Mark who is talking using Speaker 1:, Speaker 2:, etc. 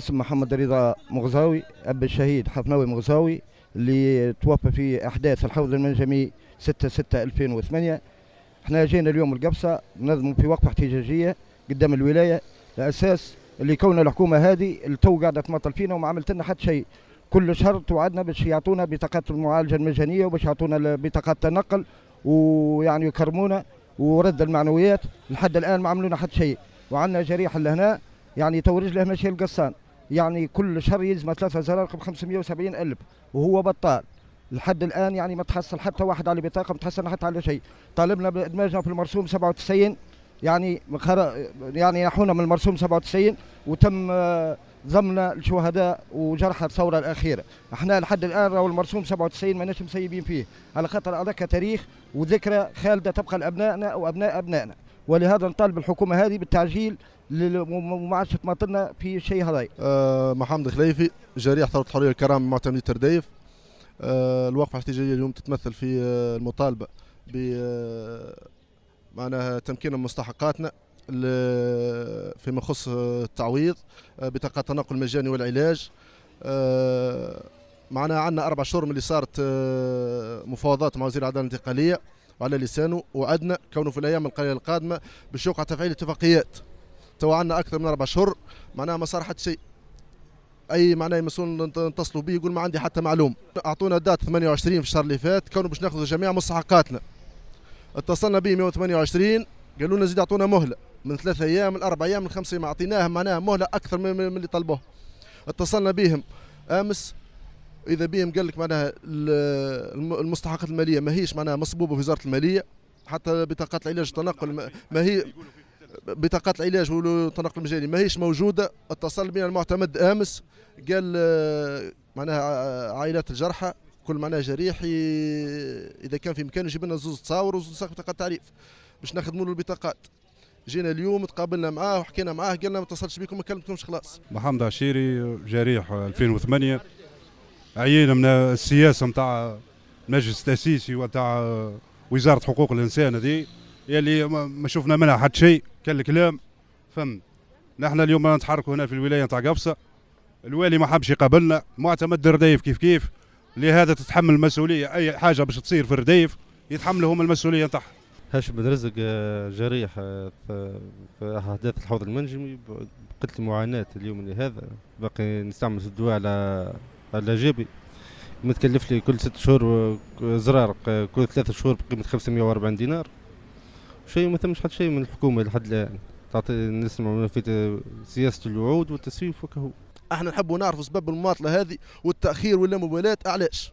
Speaker 1: اسم محمد رضا مغزاوي أب الشهيد حفناوي مغزاوي اللي توفى في أحداث الحوض المنجمي 6 6 2008 احنا جينا اليوم القبصة نظموا في وقفة احتجاجية قدام الولاية لأساس اللي كون الحكومة هذه التو قاعدة تمطل فينا وما عملت لنا حتى شيء كل شهر توعدنا باش يعطونا بطاقات المعالجة المجانية وباش يعطونا بطاقات التنقل ويعني يكرمونا ورد المعنويات لحد الآن ما عملونا حتى شيء وعندنا جريح لهنا يعني تو رجله ماشي القصان يعني كل شهر يلزم ثلاثة زرارق ب 570 ألف وهو بطال لحد الآن يعني ما تحصل حتى واحد على بطاقة ما تحصل حتى على شيء طالبنا بادماجنا في المرسوم 97 يعني يعني نحونا من المرسوم 97 وتم آه، ضمنا الشهداء وجرحى الثوره الاخيره احنا لحد الان راهو المرسوم 97 ماناش مسيبين فيه على خاطر هذاك تاريخ وذكرى خالده تبقى لابنائنا وابناء ابنائنا ولهذا نطالب الحكومه هذه بالتعجيل وما عادش تماطلنا في شيء هذايا. أه محمد خليفي جريح ثوره الحريه الكرام معتمدي ترديف
Speaker 2: أه الوقفه الاحتجاجيه اليوم تتمثل في أه، المطالبه ب أه، معناها تمكين مستحقاتنا فيما يخص التعويض أه، بطاقة التنقل المجاني والعلاج معنا عندنا أربع شهور من اللي صارت مفاوضات مع وزير العدالة الانتقالية وعلى لسانه وعدنا كونه في الايام القليله القادمه باش يوقع تفعيل اتفاقيات تو عندنا اكثر من اربع شهور معناها ما صار حتى شيء اي معناه مسؤول نتصلوا به يقول ما عندي حتى معلوم اعطونا دات 28 في الشهر اللي فات كونه باش ناخذوا جميع مستحقاتنا اتصلنا به 128 قالوا لنا زيد اعطونا مهله من ثلاثة ايام لاربع ايام من ما اعطيناهم معناها مهله اكثر من اللي طلبوه اتصلنا بهم امس اذا بهم قال لك معناها المستحقات الماليه ماهيش معناها مصبوبه في وزاره الماليه حتى بطاقات العلاج التنقل ما هي بطاقات العلاج والتنقل المجاني ماهيش موجوده اتصل بنا المعتمد امس قال آه، معناها آه، عائلات الجرحى كل معناها جريح اذا كان في مكان يجيب لنا زوز تصاور وزوز ساق بطاقه تعريف باش نخدموا له البطاقات جينا اليوم تقابلنا معاه وحكينا معاه قال لنا ما اتصلش بكم ما كلمتكمش خلاص
Speaker 3: محمد عشيري جريح 2008 آه، عينه من السياسه نتاع المجلس التاسيسي وتاع وزاره حقوق الانسان هذه يلي ما شفنا منها حتى شيء كان الكلام فهمت نحن اليوم نتحركوا هنا في الولايه نتاع قفصه الوالي ما حبش يقابلنا معتمد الرديف كيف كيف لهذا تتحمل المسؤوليه اي حاجه باش تصير في
Speaker 4: الرديف يتحملوا هم المسؤوليه نتاعها هاشم بن رزق آه، جريح آه، في احداث الحوض المنجمي قلت معاناه اليوم لهذا باقي نستعمل الدواء على على جيبي متكلف لي كل ست شهور آه، زرار آه، كل ثلاثة شهور بقيمة 540 دينار شيء ما ثمش حتى شيء من الحكومة لحد الآن تعطي نسمع في آه، سياسة
Speaker 2: الوعود والتسويف وكهو احنا نحبوا نعرف سبب المماطلة هذه والتأخير والمبالاة علاش